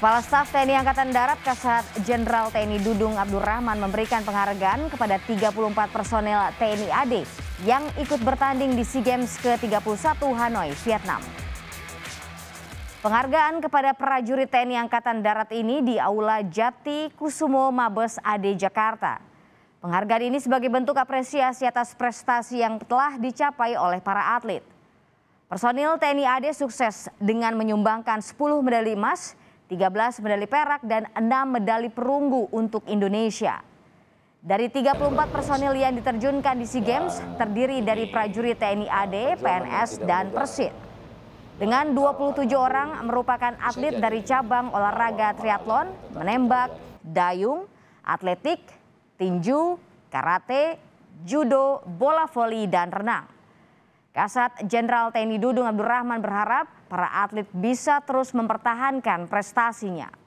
Kepala Staf TNI Angkatan Darat Kasat Jenderal TNI Dudung Abdurrahman memberikan penghargaan kepada 34 personel TNI AD yang ikut bertanding di SEA Games ke-31 Hanoi, Vietnam. Penghargaan kepada prajurit TNI Angkatan Darat ini di Aula Jati Kusumo Mabes AD Jakarta. Penghargaan ini sebagai bentuk apresiasi atas prestasi yang telah dicapai oleh para atlet. Personil TNI AD sukses dengan menyumbangkan 10 medali emas 13 medali perak dan 6 medali perunggu untuk Indonesia. Dari 34 personil yang diterjunkan di SEA Games terdiri dari prajurit TNI AD, PNS, dan Persib. Dengan 27 orang merupakan atlet dari cabang olahraga triathlon, menembak, dayung, atletik, tinju, karate, judo, bola voli, dan renang. Kasat Jenderal TNI Dudung Abdurrahman berharap para atlet bisa terus mempertahankan prestasinya.